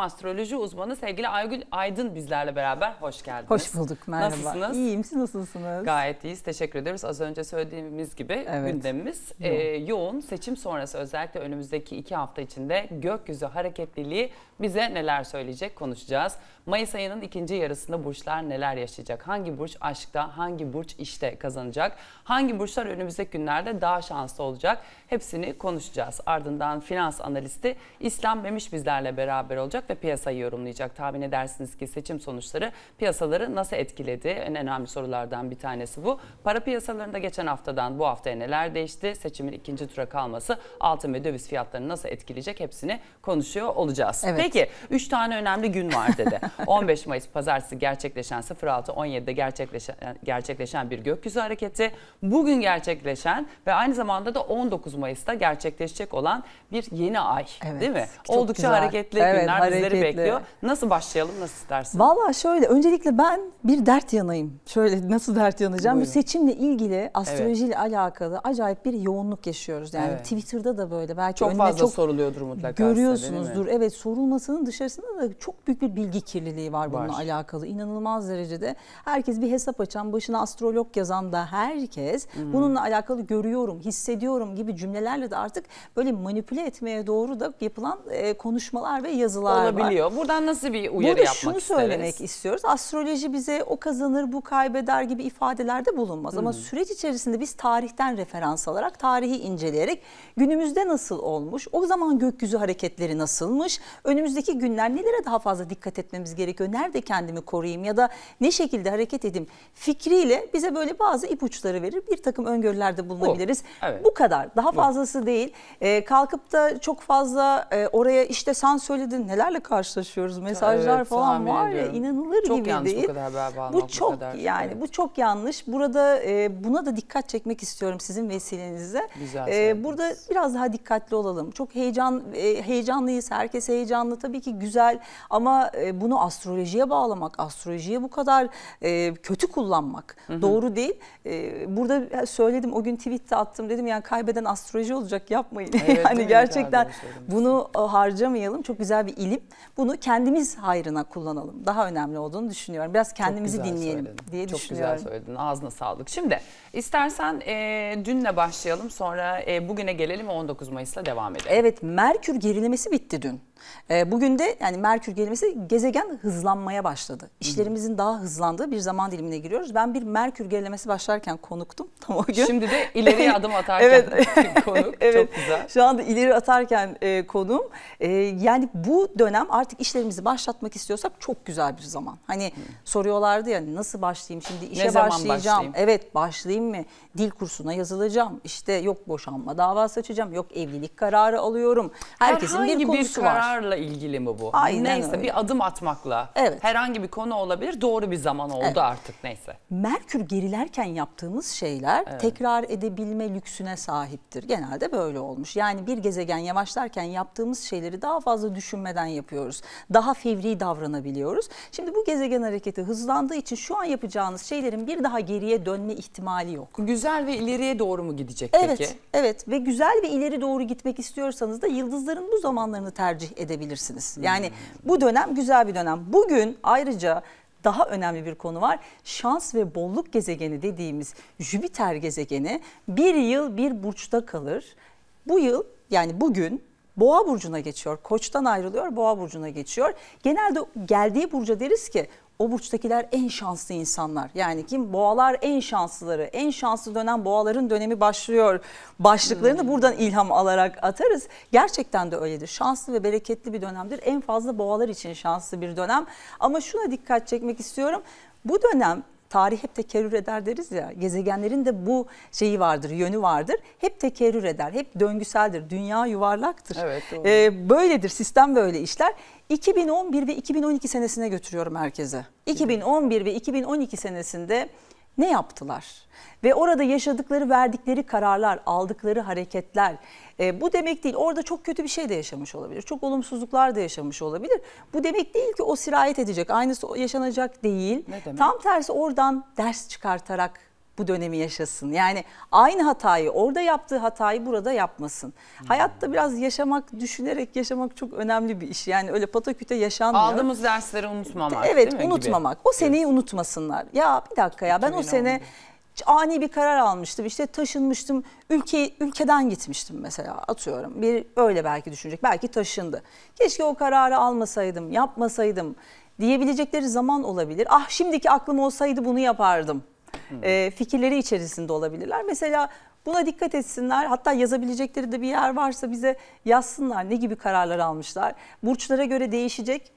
Astroloji uzmanı sevgili Aygül Aydın bizlerle beraber. Hoş geldiniz. Hoş bulduk merhaba. Nasılsınız? İyiyim siz nasılsınız? Gayet iyiyiz teşekkür ederiz. Az önce söylediğimiz gibi evet. gündemimiz e, yoğun. Seçim sonrası özellikle önümüzdeki iki hafta içinde gökyüzü hareketliliği bize neler söyleyecek konuşacağız. Mayıs ayının ikinci yarısında burçlar neler yaşayacak? Hangi burç aşkta, hangi burç işte kazanacak? Hangi burçlar önümüzdeki günlerde daha şanslı olacak? Hepsini konuşacağız. Ardından finans analisti İslam Memiş bizlerle beraber olacak ve piyasayı yorumlayacak. Tahmin edersiniz ki seçim sonuçları piyasaları nasıl etkiledi? En önemli sorulardan bir tanesi bu. Para piyasalarında geçen haftadan bu haftaya neler değişti? Seçimin ikinci tura kalması altın ve döviz fiyatlarını nasıl etkileyecek? Hepsini konuşuyor olacağız. Evet. Peki 3 tane önemli gün var dedi. 15 Mayıs pazartesi gerçekleşen 06.17'de gerçekleşen, gerçekleşen bir gökyüzü hareketi. Bugün gerçekleşen ve aynı zamanda da 19 Mayıs'ta gerçekleşecek olan bir yeni ay evet, değil mi? Oldukça güzel. hareketli evet, günler hareketli. bizleri bekliyor. Nasıl başlayalım nasıl istersin? Valla şöyle öncelikle ben bir dert yanayım. Şöyle nasıl dert yanacağım? Buyurun. Bu seçimle ilgili astrolojiyle evet. alakalı acayip bir yoğunluk yaşıyoruz. Yani evet. Twitter'da da böyle belki çok fazla çok soruluyordur mutlaka. Görüyorsunuzdur. evet sorulmasının dışarısında da çok büyük bir bilgi kirliliği kirliliği var bununla var. alakalı. inanılmaz derecede herkes bir hesap açan, başına astrolog yazan da herkes hmm. bununla alakalı görüyorum, hissediyorum gibi cümlelerle de artık böyle manipüle etmeye doğru da yapılan e, konuşmalar ve yazılar Olabiliyor. var. Olabiliyor. Buradan nasıl bir uyarı Burada yapmak isteriz? Burada şunu söylemek istiyoruz. Astroloji bize o kazanır, bu kaybeder gibi ifadelerde bulunmaz. Hmm. Ama süreç içerisinde biz tarihten referans alarak, tarihi inceleyerek günümüzde nasıl olmuş, o zaman gökyüzü hareketleri nasılmış, önümüzdeki günler nelere daha fazla dikkat etmemiz etmemiz gerekiyor? Nerede kendimi koruyayım ya da ne şekilde hareket edeyim? Fikriyle bize böyle bazı ipuçları verir. Bir takım öngörülerde bulunabiliriz. Bu, evet. Bu kadar. Daha fazlası Bu. değil. Ee, kalkıp da çok fazla e, oraya işte sen söyledin nelerle karşılaşıyoruz mesajlar evet, falan var ediyorum. ya inanılır çok gibi yanlış, değil. Bu, kadar bağlamak, bu çok bu kadar, şey. yani evet. bu çok yanlış. Burada e, buna da dikkat çekmek istiyorum sizin vesilenize. E, burada biraz daha dikkatli olalım. Çok heyecan e, heyecanlıyız. Herkes heyecanlı tabii ki güzel ama e, bunu astrolojiye bağlamak, astrolojiye bu kadar e, kötü kullanmak hı hı. doğru değil. E, burada söyledim o gün tweette attım dedim yani kaybeden astroloji olacak yapmayın. Evet, yani gerçekten bunu e, harcamayalım. Çok güzel bir ilim. Bunu kendimiz hayrına kullanalım. Daha önemli olduğunu düşünüyorum. Biraz kendimizi dinleyelim söyledin. diye Çok düşünüyorum. Çok güzel söyledin. Ağzına sağlık. Şimdi istersen e, dünle başlayalım sonra e, bugüne gelelim 19 Mayıs'la devam edelim. Evet Merkür gerilemesi bitti dün. E, bugün de yani Merkür gerilemesi gezegen hızlanmaya başladı. İşlerimizin daha hızlandığı bir zaman dilimine giriyoruz. Ben bir Merkür gerilemesi başlarken konuktum tam o gün. Şimdi de ileriye adım atarken evet. konuk. evet. Çok güzel. Şu anda ileri atarken e, konuğum. E, yani bu dönem artık işlerimizi başlatmak istiyorsak çok güzel bir zaman. Hani hmm. soruyorlardı ya nasıl başlayayım şimdi işe ne başlayacağım. başlayayım? Evet başlayayım mı? Dil kursuna yazılacağım. İşte yok boşanma davası açacağım. Yok evlilik kararı alıyorum. Herkesin Herhangi bir konusu var. Herhangi bir kararla var. ilgili mi bu? Aynen Neyse öyle. bir adım atmak konuşmakla evet. herhangi bir konu olabilir. Doğru bir zaman oldu evet. artık neyse. Merkür gerilerken yaptığımız şeyler evet. tekrar edebilme lüksüne sahiptir. Genelde böyle olmuş. Yani bir gezegen yavaşlarken yaptığımız şeyleri daha fazla düşünmeden yapıyoruz. Daha fevri davranabiliyoruz. Şimdi bu gezegen hareketi hızlandığı için şu an yapacağınız şeylerin bir daha geriye dönme ihtimali yok. Güzel ve ileriye doğru mu gidecek evet, peki? Evet ve güzel ve ileri doğru gitmek istiyorsanız da yıldızların bu zamanlarını tercih edebilirsiniz. Yani hmm. bu dönem güzel bir dönem önem. Bugün ayrıca daha önemli bir konu var. Şans ve bolluk gezegeni dediğimiz Jüpiter gezegeni bir yıl bir burçta kalır. Bu yıl yani bugün Boğa burcuna geçiyor. Koç'tan ayrılıyor, Boğa burcuna geçiyor. Genelde geldiği burca deriz ki o burçtakiler en şanslı insanlar. Yani kim? Boğalar en şanslıları. En şanslı dönem boğaların dönemi başlıyor. Başlıklarını hmm. buradan ilham alarak atarız. Gerçekten de öyledir. Şanslı ve bereketli bir dönemdir. En fazla boğalar için şanslı bir dönem. Ama şuna dikkat çekmek istiyorum. Bu dönem tarih hep tekerrür eder deriz ya. Gezegenlerin de bu şeyi vardır, yönü vardır. Hep tekerrür eder, hep döngüseldir. Dünya yuvarlaktır. Evet, doğru. Ee, böyledir, sistem böyle işler. 2011 ve 2012 senesine götürüyorum herkese. 2011 ve 2012 senesinde ne yaptılar? Ve orada yaşadıkları, verdikleri kararlar, aldıkları hareketler e, bu demek değil. Orada çok kötü bir şey de yaşamış olabilir. Çok olumsuzluklar da yaşamış olabilir. Bu demek değil ki o sirayet edecek. Aynısı yaşanacak değil. Tam tersi oradan ders çıkartarak bu dönemi yaşasın. Yani aynı hatayı orada yaptığı hatayı burada yapmasın. Hmm. Hayatta biraz yaşamak, düşünerek yaşamak çok önemli bir iş. Yani öyle pataküte yaşanmıyor. Aldığımız dersleri unutmamak. Evet, değil mi? unutmamak. Gibi. O seneyi evet. unutmasınlar. Ya bir dakika ya ben 2010. o sene ani bir karar almıştım. İşte taşınmıştım. Ülke ülkeden gitmiştim mesela atıyorum. Bir öyle belki düşünecek. Belki taşındı. Keşke o kararı almasaydım, yapmasaydım diyebilecekleri zaman olabilir. Ah şimdiki aklım olsaydı bunu yapardım e, fikirleri içerisinde olabilirler. Mesela buna dikkat etsinler. Hatta yazabilecekleri de bir yer varsa bize yazsınlar ne gibi kararlar almışlar. Burçlara göre değişecek.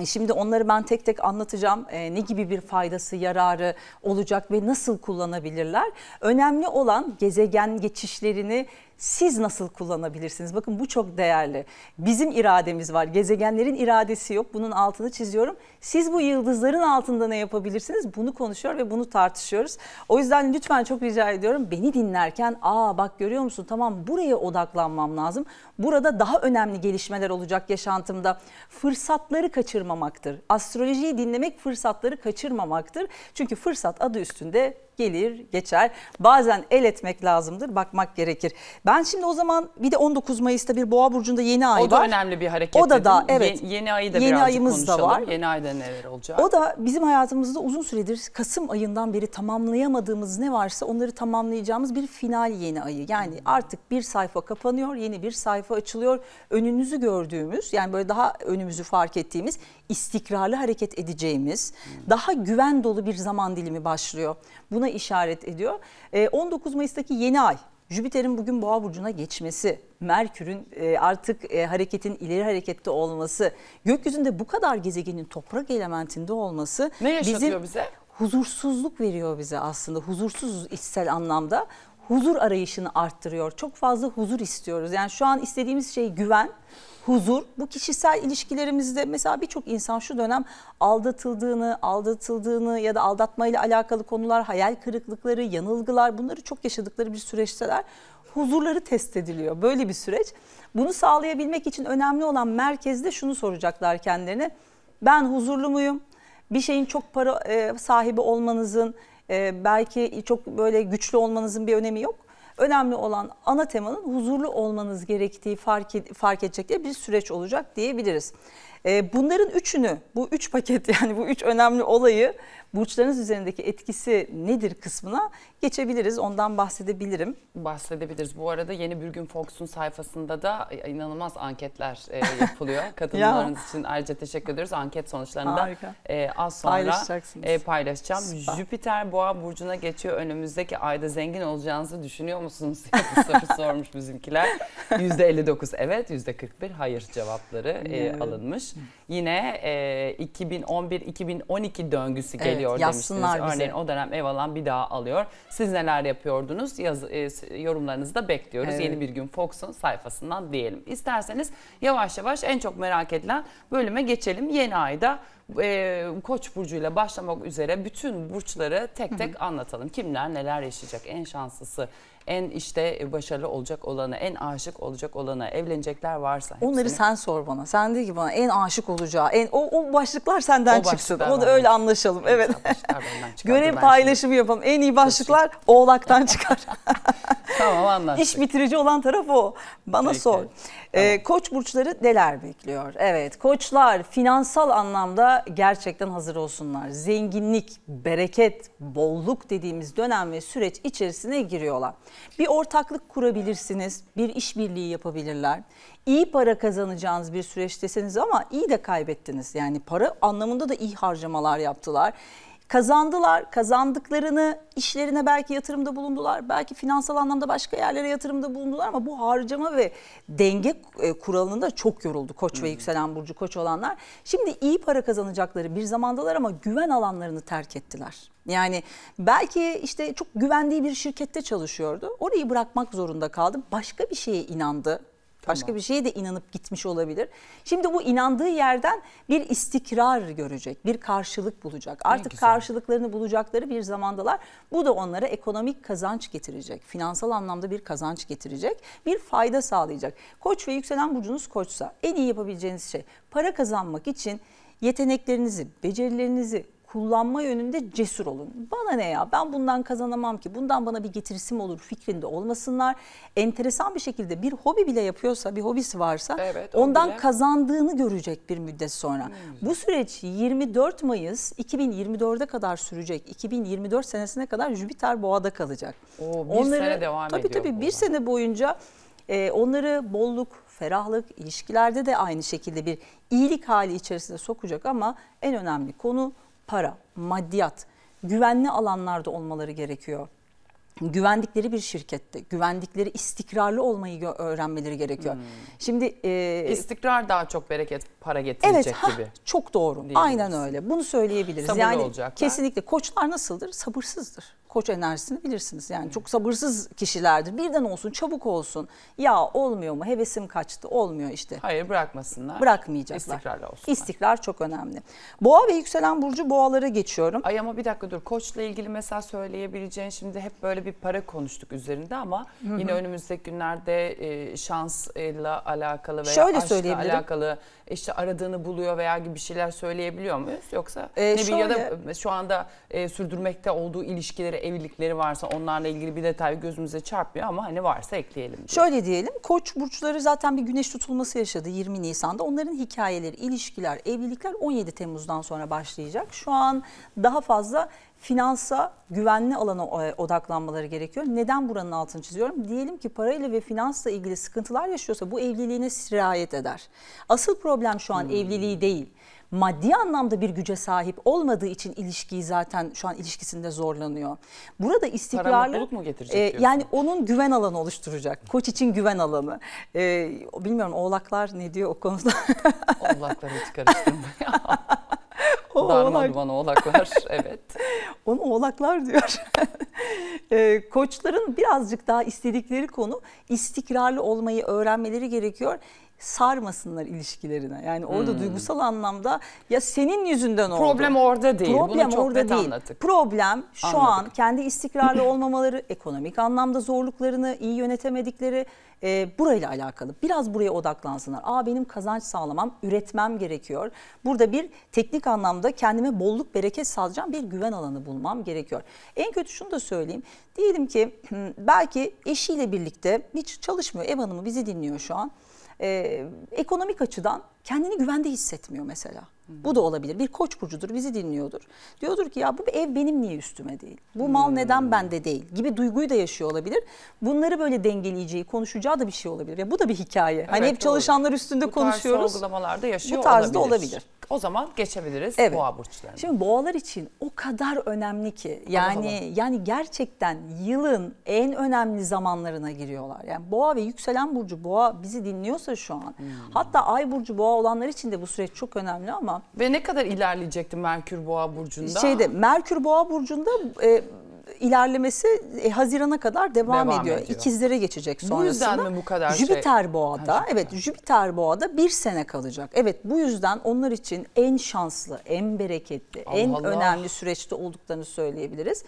E, şimdi onları ben tek tek anlatacağım. E, ne gibi bir faydası, yararı olacak ve nasıl kullanabilirler? Önemli olan gezegen geçişlerini siz nasıl kullanabilirsiniz? Bakın bu çok değerli. Bizim irademiz var. Gezegenlerin iradesi yok. Bunun altını çiziyorum. Siz bu yıldızların altında ne yapabilirsiniz? Bunu konuşuyor ve bunu tartışıyoruz. O yüzden lütfen çok rica ediyorum. Beni dinlerken aa bak görüyor musun? Tamam buraya odaklanmam lazım. Burada daha önemli gelişmeler olacak yaşantımda. Fırsatları kaçırmamaktır. Astrolojiyi dinlemek fırsatları kaçırmamaktır. Çünkü fırsat adı üstünde gelir geçer. Bazen el etmek lazımdır, bakmak gerekir. Ben şimdi o zaman bir de 19 Mayıs'ta bir Boğa burcunda yeni ay var. O da önemli bir hareket. O da dedim. da evet. Ye, yeni ayı da yeni ayımız konuşalım. da var. Yeni ayda neler olacak? O da bizim hayatımızda uzun süredir Kasım ayından beri tamamlayamadığımız ne varsa onları tamamlayacağımız bir final yeni ayı. Yani hmm. artık bir sayfa kapanıyor, yeni bir sayfa açılıyor. Önünüzü gördüğümüz yani böyle daha önümüzü fark ettiğimiz istikrarlı hareket edeceğimiz, hmm. daha güven dolu bir zaman dilimi başlıyor. Buna buna işaret ediyor. 19 ee, Mayıs'taki yeni ay Jüpiter'in bugün Boğa burcuna geçmesi, Merkür'ün e, artık e, hareketin ileri harekette olması, gökyüzünde bu kadar gezegenin toprak elementinde olması ne bizim bize? Huzursuzluk veriyor bize aslında. Huzursuzuz içsel anlamda. Huzur arayışını arttırıyor. Çok fazla huzur istiyoruz. Yani şu an istediğimiz şey güven, huzur. Bu kişisel ilişkilerimizde mesela birçok insan şu dönem aldatıldığını, aldatıldığını ya da aldatmayla alakalı konular, hayal kırıklıkları, yanılgılar bunları çok yaşadıkları bir süreçteler. Huzurları test ediliyor. Böyle bir süreç. Bunu sağlayabilmek için önemli olan merkezde şunu soracaklar kendilerine. Ben huzurlu muyum? Bir şeyin çok para e, sahibi olmanızın, e, belki çok böyle güçlü olmanızın bir önemi yok. Önemli olan ana temanın huzurlu olmanız gerektiği fark, fark edecekleri bir süreç olacak diyebiliriz. Ee, bunların üçünü, bu üç paket yani bu üç önemli olayı burçlarınız üzerindeki etkisi nedir kısmına geçebiliriz. Ondan bahsedebilirim. Bahsedebiliriz. Bu arada Yeni Bir Gün Fox'un sayfasında da e, inanılmaz anketler e, yapılıyor. Katılımlarınız için ayrıca teşekkür ediyoruz. Anket sonuçlarını da e, az sonra paylaşacağım. Süper. Jüpiter Boğa Burcu'na geçiyor. Önümüzdeki ayda zengin olacağınızı düşünüyor musunuz? soru sormuş bizimkiler. %59 evet, %41 hayır cevapları alınmış. Yine e, 2011-2012 döngüsü evet, geliyor demiştiniz. Bize. Örneğin o dönem ev alan bir daha alıyor. Siz neler yapıyordunuz? Yaz, e, yorumlarınızı da bekliyoruz. Evet. Yeni bir gün Fox'un sayfasından diyelim. İsterseniz yavaş yavaş en çok merak edilen bölüme geçelim. Yeni ayda e, Koç burcuyla başlamak üzere bütün burçları tek tek hı hı. anlatalım. Kimler neler yaşayacak? En şanslısı en işte başarılı olacak olana, en aşık olacak olana evlenecekler varsa. Hepsini. Onları sen sor bana. Sen de ki bana en aşık olacağı, en o, o başlıklar senden o çıksın. O da öyle anlaşalım. evet. Görev paylaşımı şimdi. yapalım. En iyi başlıklar Oğlak'tan çıkar. tamam anlaştık. İş bitirici olan taraf o. Bana Peki. sor. Ee, tamam. Ee, koç burçları neler bekliyor? Evet koçlar finansal anlamda gerçekten hazır olsunlar. Zenginlik, bereket, bolluk dediğimiz dönem ve süreç içerisine giriyorlar. Bir ortaklık kurabilirsiniz, bir işbirliği yapabilirler. İyi para kazanacağınız bir süreçtesiniz ama iyi de kaybettiniz. Yani para anlamında da iyi harcamalar yaptılar kazandılar. Kazandıklarını işlerine belki yatırımda bulundular. Belki finansal anlamda başka yerlere yatırımda bulundular ama bu harcama ve denge e, kuralında çok yoruldu Koç ve yükselen burcu Koç olanlar. Şimdi iyi para kazanacakları bir zamandalar ama güven alanlarını terk ettiler. Yani belki işte çok güvendiği bir şirkette çalışıyordu. Orayı bırakmak zorunda kaldı. Başka bir şeye inandı Başka tamam. bir şeye de inanıp gitmiş olabilir. Şimdi bu inandığı yerden bir istikrar görecek, bir karşılık bulacak. Artık karşılıklarını bulacakları bir zamandalar. Bu da onlara ekonomik kazanç getirecek. Finansal anlamda bir kazanç getirecek. Bir fayda sağlayacak. Koç ve yükselen burcunuz koçsa en iyi yapabileceğiniz şey para kazanmak için yeteneklerinizi, becerilerinizi kullanma yönünde cesur olun. Bana ne ya ben bundan kazanamam ki bundan bana bir getirisim olur fikrinde olmasınlar. Enteresan bir şekilde bir hobi bile yapıyorsa bir hobisi varsa evet, ondan bile. kazandığını görecek bir müddet sonra. Hmm. Bu süreç 24 Mayıs 2024'e kadar sürecek. 2024 senesine kadar Jüpiter boğada kalacak. Oo, bir Onları, sene devam tabii, ediyor. Tabii tabii bir sene boyunca e, onları bolluk, ferahlık, ilişkilerde de aynı şekilde bir iyilik hali içerisinde sokacak ama en önemli konu para, maddiyat, güvenli alanlarda olmaları gerekiyor. Güvendikleri bir şirkette, güvendikleri istikrarlı olmayı öğrenmeleri gerekiyor. Hmm. Şimdi e, istikrar daha çok bereket para getirecek evet, gibi. Evet, çok doğru. Aynen öyle. Bunu söyleyebiliriz. Sabırlı yani olacaklar. kesinlikle koçlar nasıldır? Sabırsızdır koç enerjisini bilirsiniz. Yani çok sabırsız kişilerdir. Birden olsun çabuk olsun. Ya olmuyor mu? Hevesim kaçtı. Olmuyor işte. Hayır bırakmasınlar. Bırakmayacaklar. İstikrarlı olsunlar. İstikrar çok önemli. Boğa ve yükselen burcu boğalara geçiyorum. Ay ama bir dakika dur. Koçla ilgili mesela söyleyebileceğin şimdi hep böyle bir para konuştuk üzerinde ama Hı-hı. yine önümüzdeki günlerde e, şansla alakalı veya Şöyle aşkla alakalı işte aradığını buluyor veya gibi şeyler söyleyebiliyor muyuz? Yoksa ee, ne şöyle, bir ya da şu anda e, sürdürmekte olduğu ilişkileri evlilikleri varsa onlarla ilgili bir detay gözümüze çarpmıyor ama hani varsa ekleyelim. Diye. Şöyle diyelim koç burçları zaten bir güneş tutulması yaşadı 20 Nisan'da. Onların hikayeleri, ilişkiler, evlilikler 17 Temmuz'dan sonra başlayacak. Şu an daha fazla finansa güvenli alana e, odaklanmaları gerekiyor. Neden buranın altını çiziyorum? Diyelim ki parayla ve finansla ilgili sıkıntılar yaşıyorsa bu evliliğine sirayet eder. Asıl problem şu an hmm. evliliği değil maddi anlamda bir güce sahip olmadığı için ilişkiyi zaten şu an ilişkisinde zorlanıyor. Burada istikrarlı mu getirecek e, yani onun güven alanı oluşturacak. Koç için güven alanı. E, bilmiyorum oğlaklar ne diyor o konuda. Oğlakları hiç karıştırmıyor. o Darma oğlaklar evet. Onu oğlaklar diyor. e, koçların birazcık daha istedikleri konu istikrarlı olmayı öğrenmeleri gerekiyor sarmasınlar ilişkilerine. Yani orada hmm. duygusal anlamda ya senin yüzünden oldu. Problem orada değil. Problem Bunu çok orada net değil. anlattık. Problem şu anladık. an kendi istikrarlı olmamaları, ekonomik anlamda zorluklarını iyi yönetemedikleri e, burayla alakalı. Biraz buraya odaklansınlar. Aa benim kazanç sağlamam, üretmem gerekiyor. Burada bir teknik anlamda kendime bolluk bereket sağlayacağım bir güven alanı bulmam gerekiyor. En kötü şunu da söyleyeyim. Diyelim ki belki eşiyle birlikte hiç çalışmıyor. Ev hanımı bizi dinliyor şu an e, ekonomik açıdan kendini güvende hissetmiyor mesela. Bu da olabilir. Bir koç burcudur, bizi dinliyordur. Diyordur ki ya bu ev benim niye üstüme değil? Bu mal hmm. neden bende değil? Gibi duyguyu da yaşıyor olabilir. Bunları böyle dengeleyeceği, konuşacağı da bir şey olabilir. Ya bu da bir hikaye. Hani evet, hani hep doğru. çalışanlar üstünde bu konuşuyoruz. Bu tarz sorgulamalarda yaşıyor Bu tarzda olabilir. olabilir. O zaman geçebiliriz evet. boğa burçlarına. Şimdi boğalar için o kadar önemli ki yani Allah Allah. yani gerçekten yılın en önemli zamanlarına giriyorlar. Yani boğa ve yükselen burcu boğa bizi dinliyorsa şu an. Hmm. Hatta ay burcu boğa olanlar için de bu süreç çok önemli ama ama Ve ne kadar ilerleyecekti Merkür Boğa burcunda? şeyde Merkür Boğa burcunda e, ilerlemesi e, Haziran'a kadar devam, Devam ediyor. ediyor. İkizlere geçecek Bu yüzden mi bu kadar şey- Boğa'da. Ha, Evet Jüpiter Boğa'da bir sene kalacak. Evet bu yüzden onlar için en şanslı, en bereketli, en Allah. önemli süreçte olduklarını söyleyebiliriz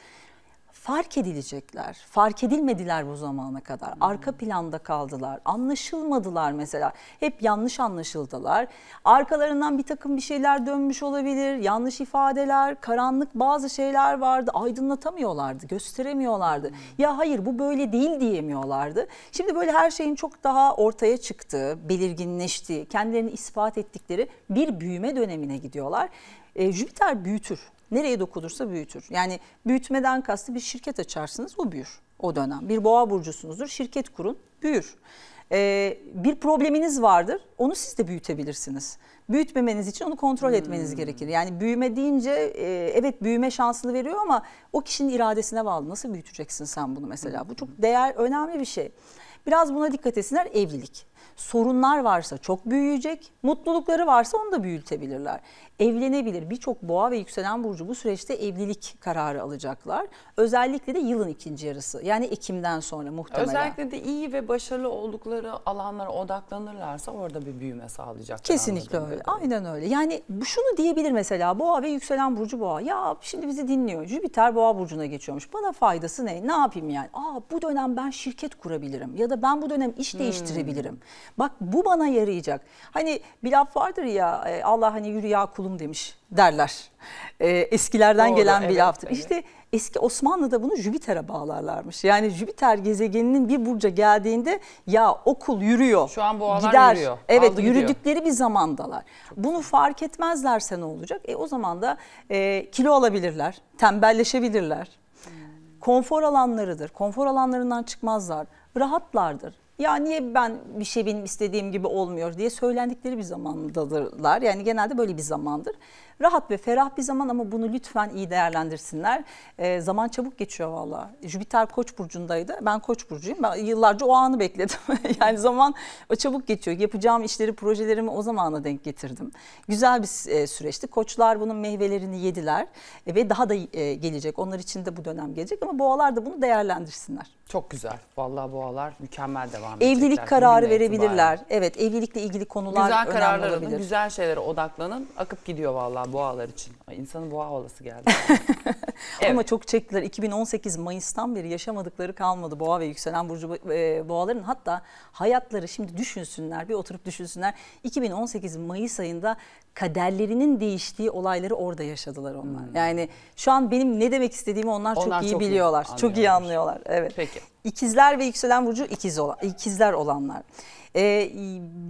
fark edilecekler. Fark edilmediler bu zamana kadar. Hmm. Arka planda kaldılar. Anlaşılmadılar mesela. Hep yanlış anlaşıldılar. Arkalarından bir takım bir şeyler dönmüş olabilir. Yanlış ifadeler, karanlık bazı şeyler vardı. Aydınlatamıyorlardı, gösteremiyorlardı. Hmm. Ya hayır bu böyle değil diyemiyorlardı. Şimdi böyle her şeyin çok daha ortaya çıktığı, belirginleştiği, kendilerini ispat ettikleri bir büyüme dönemine gidiyorlar. E, Jüpiter büyütür nereye dokunursa büyütür. Yani büyütmeden kastı bir şirket açarsınız o büyür o dönem. Bir boğa burcusunuzdur şirket kurun büyür. Ee, bir probleminiz vardır onu siz de büyütebilirsiniz. Büyütmemeniz için onu kontrol hmm. etmeniz hmm. gerekir. Yani büyüme deyince e, evet büyüme şansını veriyor ama o kişinin iradesine bağlı. Nasıl büyüteceksin sen bunu mesela? Bu çok değer önemli bir şey. Biraz buna dikkat etsinler evlilik. Sorunlar varsa çok büyüyecek. Mutlulukları varsa onu da büyütebilirler. Evlenebilir. Birçok boğa ve yükselen burcu bu süreçte evlilik kararı alacaklar. Özellikle de yılın ikinci yarısı. Yani Ekim'den sonra muhtemelen. Özellikle de iyi ve başarılı oldukları alanlara odaklanırlarsa orada bir büyüme sağlayacaklar. Kesinlikle öyle. Kadar. Aynen öyle. Yani şunu diyebilir mesela boğa ve yükselen burcu boğa. Ya şimdi bizi dinliyor. Jüpiter boğa burcuna geçiyormuş. Bana faydası ne? Ne yapayım yani? Aa bu dönem ben şirket kurabilirim ya da ben bu dönem iş hmm. değiştirebilirim. Bak bu bana yarayacak. Hani bir laf vardır ya e, Allah hani yürü ya kulum demiş derler. E, eskilerden Doğru, gelen bir laftır. Evet. İşte eski Osmanlı'da bunu Jüpiter'e bağlarlarmış. Yani Jüpiter gezegeninin bir burca geldiğinde ya okul yürüyor. Şu an boğalar gider. yürüyor. Evet Aldı yürüdükleri gidiyor. bir zamandalar. bunu fark etmezlerse ne olacak? E o zaman da e, kilo alabilirler, tembelleşebilirler. Hmm. Konfor alanlarıdır. Konfor alanlarından çıkmazlar. Rahatlardır ya niye ben bir şey benim istediğim gibi olmuyor diye söylendikleri bir zamandadırlar. Yani genelde böyle bir zamandır. Rahat ve ferah bir zaman ama bunu lütfen iyi değerlendirsinler. E, zaman çabuk geçiyor valla. Jüpiter Koç burcundaydı. Ben Koç burcuyum. Ben yıllarca o anı bekledim. yani zaman çabuk geçiyor. Yapacağım işleri, projelerimi o zamana denk getirdim. Güzel bir e, süreçti. Koçlar bunun meyvelerini yediler e, ve daha da e, gelecek. Onlar için de bu dönem gelecek ama boğalar da bunu değerlendirsinler. Çok güzel. Vallahi boğalar mükemmel devam edecekler. Evlilik kararı verebilirler. Evet, evlilikle ilgili konular güzel önemli olabilir. Güzel kararlar alın, güzel şeylere odaklanın. Akıp gidiyor vallahi Vallahi boğalar için. Ay, insanın boğa havası geldi. evet. Ama çok çektiler. 2018 Mayıs'tan beri yaşamadıkları kalmadı boğa ve yükselen burcu e, boğaların. Hatta hayatları şimdi düşünsünler, bir oturup düşünsünler. 2018 Mayıs ayında kaderlerinin değiştiği olayları orada yaşadılar onlar. Hmm. Yani şu an benim ne demek istediğimi onlar, onlar çok iyi çok biliyorlar. Iyi çok iyi anlıyorlar. Evet. Peki. İkizler ve yükselen burcu ikiz olan, ikizler olanlar. Ee,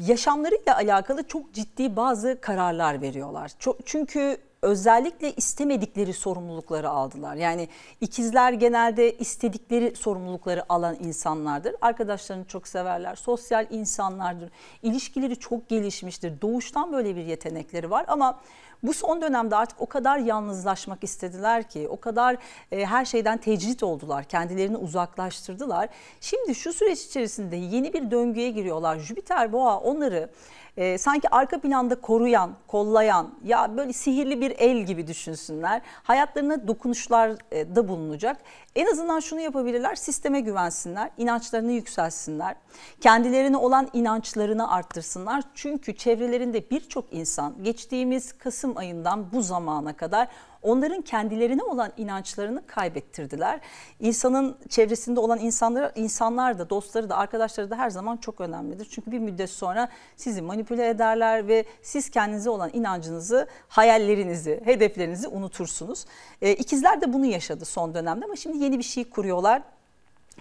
yaşamlarıyla alakalı çok ciddi bazı kararlar veriyorlar. Çok, çünkü özellikle istemedikleri sorumlulukları aldılar. Yani ikizler genelde istedikleri sorumlulukları alan insanlardır. Arkadaşlarını çok severler, sosyal insanlardır. İlişkileri çok gelişmiştir. Doğuştan böyle bir yetenekleri var ama bu son dönemde artık o kadar yalnızlaşmak istediler ki, o kadar e, her şeyden tecrit oldular, kendilerini uzaklaştırdılar. Şimdi şu süreç içerisinde yeni bir döngüye giriyorlar. Jüpiter boğa onları e, sanki arka planda koruyan, kollayan ya böyle sihirli bir el gibi düşünsünler. Hayatlarına dokunuşlar e, da bulunacak. En azından şunu yapabilirler sisteme güvensinler, inançlarını yükselsinler. Kendilerine olan inançlarını arttırsınlar. Çünkü çevrelerinde birçok insan geçtiğimiz Kasım ayından bu zamana kadar onların kendilerine olan inançlarını kaybettirdiler. İnsanın çevresinde olan insanlar, insanlar da dostları da arkadaşları da her zaman çok önemlidir. Çünkü bir müddet sonra sizi manipüle ederler ve siz kendinize olan inancınızı, hayallerinizi, hedeflerinizi unutursunuz. E, ikizler de bunu yaşadı son dönemde ama şimdi yeni bir şey kuruyorlar.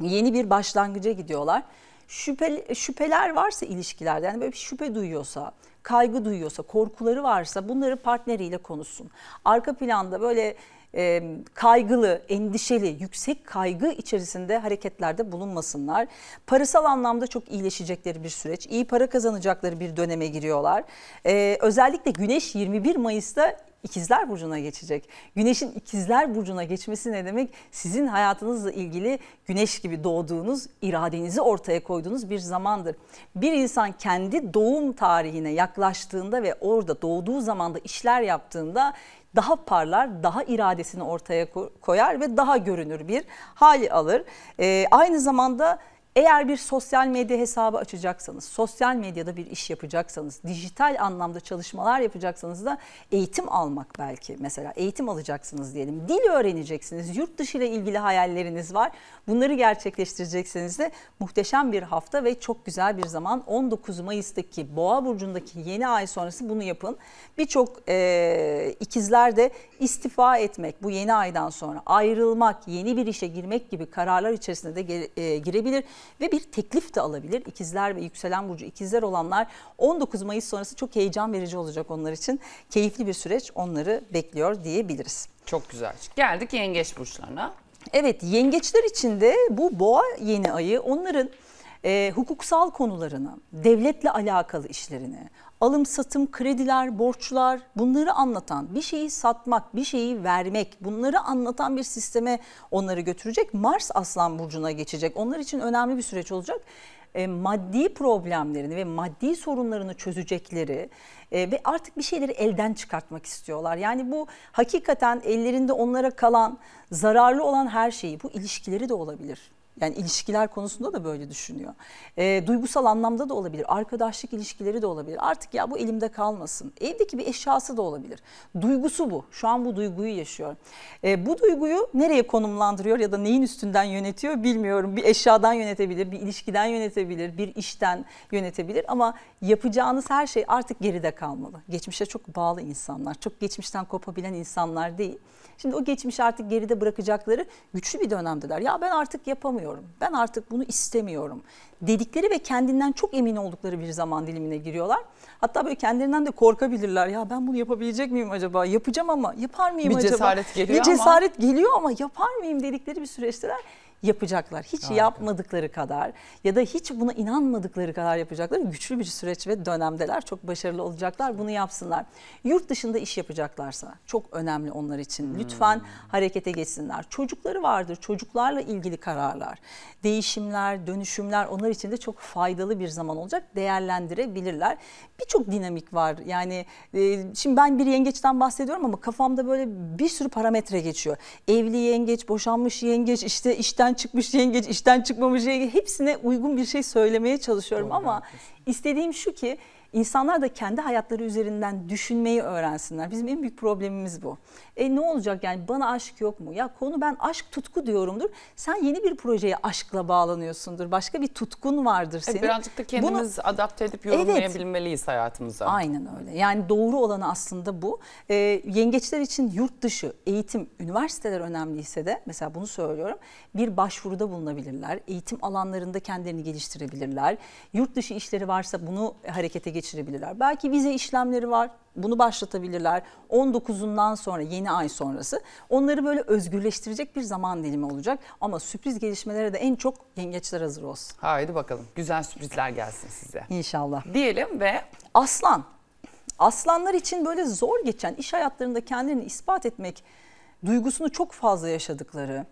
Yeni bir başlangıca gidiyorlar şüphe, şüpheler varsa ilişkilerde yani böyle bir şüphe duyuyorsa, kaygı duyuyorsa, korkuları varsa bunları partneriyle konuşsun. Arka planda böyle e, kaygılı, endişeli, yüksek kaygı içerisinde hareketlerde bulunmasınlar. Parasal anlamda çok iyileşecekleri bir süreç, iyi para kazanacakları bir döneme giriyorlar. E, özellikle Güneş 21 Mayıs'ta İkizler Burcu'na geçecek. Güneş'in İkizler Burcu'na geçmesi ne demek? Sizin hayatınızla ilgili Güneş gibi doğduğunuz, iradenizi ortaya koyduğunuz bir zamandır. Bir insan kendi doğum tarihine yaklaştığında ve orada doğduğu zamanda işler yaptığında daha parlar, daha iradesini ortaya koyar ve daha görünür bir hali alır. E, aynı zamanda eğer bir sosyal medya hesabı açacaksanız, sosyal medyada bir iş yapacaksanız, dijital anlamda çalışmalar yapacaksanız da eğitim almak belki mesela eğitim alacaksınız diyelim. Dil öğreneceksiniz, yurt dışı ile ilgili hayalleriniz var. Bunları gerçekleştireceksiniz de muhteşem bir hafta ve çok güzel bir zaman 19 Mayıs'taki Boğa Burcu'ndaki yeni ay sonrası bunu yapın. Birçok e, ikizler de istifa etmek bu yeni aydan sonra ayrılmak, yeni bir işe girmek gibi kararlar içerisinde de e, girebilir ve bir teklif de alabilir. İkizler ve yükselen burcu ikizler olanlar 19 Mayıs sonrası çok heyecan verici olacak onlar için. Keyifli bir süreç onları bekliyor diyebiliriz. Çok güzel. Geldik yengeç burçlarına. Evet yengeçler içinde bu boğa yeni ayı onların e, hukuksal konularını, devletle alakalı işlerini, alım satım, krediler, borçlar bunları anlatan bir şeyi satmak, bir şeyi vermek bunları anlatan bir sisteme onları götürecek. Mars Aslan Burcu'na geçecek. Onlar için önemli bir süreç olacak e, maddi problemlerini ve maddi sorunlarını çözecekleri e, ve artık bir şeyleri elden çıkartmak istiyorlar. Yani bu hakikaten ellerinde onlara kalan zararlı olan her şeyi bu ilişkileri de olabilir. Yani ilişkiler konusunda da böyle düşünüyor. E, duygusal anlamda da olabilir. Arkadaşlık ilişkileri de olabilir. Artık ya bu elimde kalmasın. Evdeki bir eşyası da olabilir. Duygusu bu. Şu an bu duyguyu yaşıyor. E, ee, bu duyguyu nereye konumlandırıyor ya da neyin üstünden yönetiyor bilmiyorum. Bir eşyadan yönetebilir, bir ilişkiden yönetebilir, bir işten yönetebilir. Ama yapacağınız her şey artık geride kalmalı. Geçmişe çok bağlı insanlar. Çok geçmişten kopabilen insanlar değil. Şimdi o geçmişi artık geride bırakacakları güçlü bir dönemdeler. Ya ben artık yapamıyorum istemiyorum. Ben artık bunu istemiyorum dedikleri ve kendinden çok emin oldukları bir zaman dilimine giriyorlar. Hatta böyle kendilerinden de korkabilirler. Ya ben bunu yapabilecek miyim acaba? Yapacağım ama yapar mıyım bir acaba? Bir cesaret geliyor bir ama. Bir cesaret geliyor ama yapar mıyım dedikleri bir süreçteler yapacaklar. Hiç Harika. yapmadıkları kadar ya da hiç buna inanmadıkları kadar yapacaklar. Güçlü bir süreç ve dönemdeler. Çok başarılı olacaklar. Bunu yapsınlar. Yurt dışında iş yapacaklarsa çok önemli onlar için. Hmm. Lütfen hmm. harekete geçsinler. Çocukları vardır. Çocuklarla ilgili kararlar, değişimler, dönüşümler onlar için de çok faydalı bir zaman olacak. Değerlendirebilirler. Birçok dinamik var. Yani e, şimdi ben bir yengeçten bahsediyorum ama kafamda böyle bir sürü parametre geçiyor. Evli yengeç, boşanmış yengeç, işte işten çıkmış yengeç, işten çıkmamış yengeç hepsine uygun bir şey söylemeye çalışıyorum Doğru, ama istediğim şu ki İnsanlar da kendi hayatları üzerinden düşünmeyi öğrensinler. Bizim en büyük problemimiz bu. E ne olacak yani bana aşk yok mu? Ya konu ben aşk tutku diyorumdur. Sen yeni bir projeye aşkla bağlanıyorsundur. Başka bir tutkun vardır e, senin. E, birazcık da kendimiz Bunu, adapte edip yorumlayabilmeliyiz evet, hayatımıza. Aynen öyle. Yani doğru olanı aslında bu. E, yengeçler için yurt dışı eğitim, üniversiteler önemliyse de mesela bunu söylüyorum. Bir başvuruda bulunabilirler. Eğitim alanlarında kendilerini geliştirebilirler. Yurt dışı işleri varsa bunu harekete geçirebilirler geçirebilirler. Belki vize işlemleri var. Bunu başlatabilirler. 19'undan sonra yeni ay sonrası onları böyle özgürleştirecek bir zaman dilimi olacak. Ama sürpriz gelişmelere de en çok yengeçler hazır olsun. Haydi bakalım güzel sürprizler gelsin size. İnşallah. Diyelim ve aslan. Aslanlar için böyle zor geçen iş hayatlarında kendilerini ispat etmek duygusunu çok fazla yaşadıkları,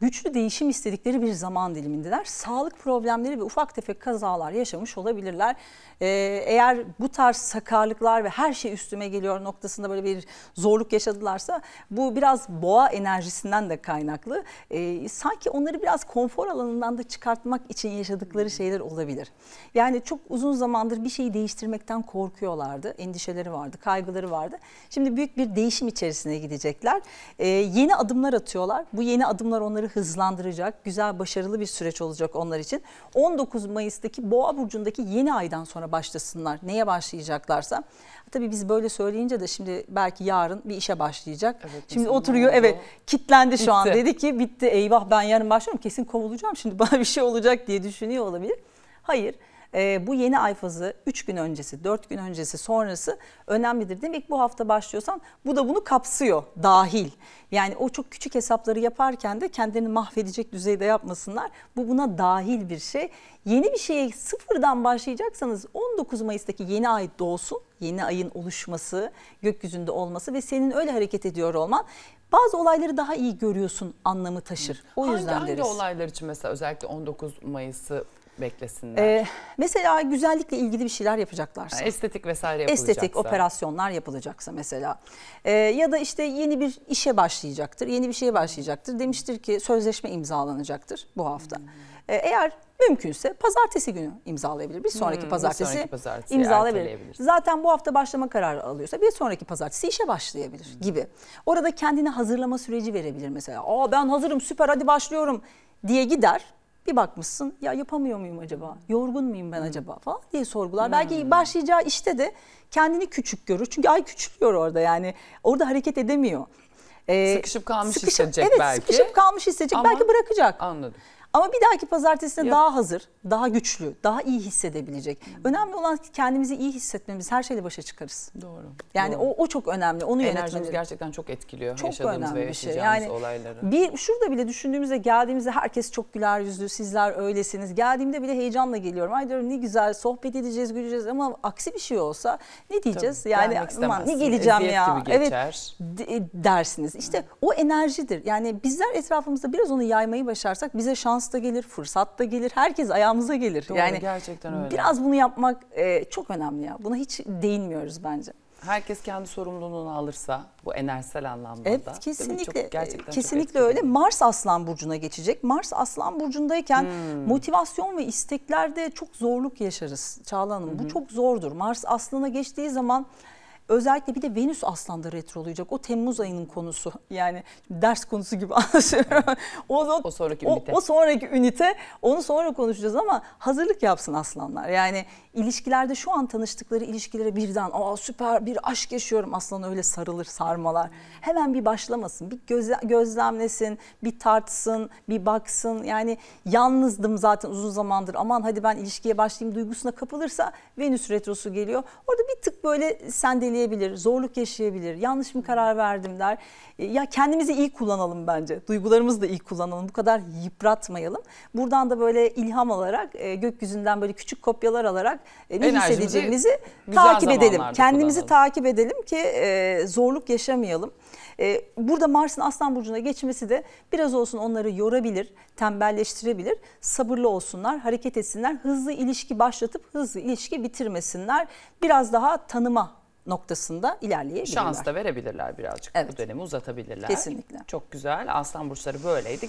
güçlü değişim istedikleri bir zaman dilimindeler. Sağlık problemleri ve ufak tefek kazalar yaşamış olabilirler. Ee, eğer bu tarz sakarlıklar ve her şey üstüme geliyor noktasında böyle bir zorluk yaşadılarsa bu biraz boğa enerjisinden de kaynaklı. Ee, sanki onları biraz konfor alanından da çıkartmak için yaşadıkları şeyler olabilir. Yani çok uzun zamandır bir şeyi değiştirmekten korkuyorlardı. Endişeleri vardı, kaygıları vardı. Şimdi büyük bir değişim içerisine gidecekler. Ee, yeni adımlar atıyorlar. Bu yeni adımlar onları onları hızlandıracak, güzel, başarılı bir süreç olacak onlar için. 19 Mayıs'taki Boğa Burcu'ndaki yeni aydan sonra başlasınlar. Neye başlayacaklarsa. Tabii biz böyle söyleyince de şimdi belki yarın bir işe başlayacak. Evet, şimdi oturuyor evet kitlendi bitti. şu an dedi ki bitti eyvah ben yarın başlıyorum kesin kovulacağım şimdi bana bir şey olacak diye düşünüyor olabilir. Hayır. E, bu yeni ay fazı 3 gün öncesi, 4 gün öncesi, sonrası önemlidir. Demek bu hafta başlıyorsan bu da bunu kapsıyor, dahil. Yani o çok küçük hesapları yaparken de kendilerini mahvedecek düzeyde yapmasınlar. Bu buna dahil bir şey. Yeni bir şeye sıfırdan başlayacaksanız 19 Mayıs'taki yeni ay doğsun. Yeni ayın oluşması, gökyüzünde olması ve senin öyle hareket ediyor olman bazı olayları daha iyi görüyorsun anlamı taşır. O hangi, yüzden deriz. Hangi olaylar için mesela özellikle 19 Mayıs'ı beklesinler? Ee, mesela güzellikle ilgili bir şeyler yapacaklarsa. Yani estetik vesaire yapılacaksa. Estetik operasyonlar yapılacaksa mesela. Ee, ya da işte yeni bir işe başlayacaktır, yeni bir şeye başlayacaktır. Demiştir ki sözleşme imzalanacaktır bu hafta. Hmm. Ee, eğer mümkünse pazartesi günü imzalayabilir. Bir sonraki hmm, pazartesi, pazartesi imzalayabilir. Zaten bu hafta başlama kararı alıyorsa bir sonraki pazartesi işe başlayabilir hmm. gibi. Orada kendine hazırlama süreci verebilir mesela. Aa ben hazırım süper hadi başlıyorum diye gider bir bakmışsın ya yapamıyor muyum acaba? Yorgun muyum ben acaba falan diye sorgular. Hmm. Belki başlayacağı işte de kendini küçük görür. Çünkü ay küçülüyor orada yani. Orada hareket edemiyor. Ee, sıkışıp kalmış sıkışıp, hissedecek evet, belki. Evet sıkışıp kalmış hissedecek. Ama, belki bırakacak. Anladım. Ama bir dahaki pazartesine Yok. daha hazır, daha güçlü, daha iyi hissedebilecek. Hmm. Önemli olan kendimizi iyi hissetmemiz. Her şeyle başa çıkarız. Doğru. Yani Doğru. o o çok önemli. Onu yönetmemiz gerçekten çok etkiliyor çok yaşadığımız önemli ve yaşayacağımız bir şey. yani olayları. Bir şurada bile düşündüğümüzde geldiğimizde herkes çok güler yüzlü, sizler öylesiniz. Geldiğimde bile heyecanla geliyorum. Ay diyorum ne güzel sohbet edeceğiz, güleceğiz ama aksi bir şey olsa ne diyeceğiz? Tabii, yani aman ne geleceğim Eziyet ya. Gibi geçer. Evet dersiniz. İşte o enerjidir. Yani bizler etrafımızda biraz onu yaymayı başarsak bize şans da gelir, fırsat da gelir, herkes ayağımıza gelir. Doğru, yani gerçekten öyle. Biraz bunu yapmak e, çok önemli ya. Buna hiç değinmiyoruz bence. Herkes kendi sorumluluğunu alırsa bu enerjisel anlamda evet, da. Kesinlikle, çok, kesinlikle çok öyle. Mars Aslan Burcu'na geçecek. Mars Aslan Burcu'ndayken hmm. motivasyon ve isteklerde çok zorluk yaşarız Çağla Hanım. Hı Bu çok zordur. Mars Aslan'a geçtiği zaman Özellikle bir de Venüs Aslan'da retro olacak. O Temmuz ayının konusu. Yani ders konusu gibi anlaşıyorum. Evet. o, o, o ünite. o sonraki ünite. Onu sonra konuşacağız ama hazırlık yapsın aslanlar. Yani ilişkilerde şu an tanıştıkları ilişkilere birden o süper bir aşk yaşıyorum aslında öyle sarılır sarmalar. Hemen bir başlamasın bir gözle, gözlemlesin bir tartsın bir baksın yani yalnızdım zaten uzun zamandır aman hadi ben ilişkiye başlayayım duygusuna kapılırsa Venüs retrosu geliyor. Orada bir tık böyle sendeleyebilir zorluk yaşayabilir yanlış mı karar verdim der. E, ya kendimizi iyi kullanalım bence duygularımızı da iyi kullanalım bu kadar yıpratmayalım. Buradan da böyle ilham alarak e, gökyüzünden böyle küçük kopyalar alarak e, ne hissedeceğimizi takip edelim. Kendimizi kullanalım. takip edelim ki e, zorluk yaşamayalım. E, burada Mars'ın Aslan Burcu'na geçmesi de biraz olsun onları yorabilir, tembelleştirebilir. Sabırlı olsunlar, hareket etsinler, hızlı ilişki başlatıp hızlı ilişki bitirmesinler. Biraz daha tanıma noktasında ilerleyebilirler. Şans da verebilirler birazcık. Evet. Bu dönemi uzatabilirler. Kesinlikle. Çok güzel. Aslan burçları böyleydi.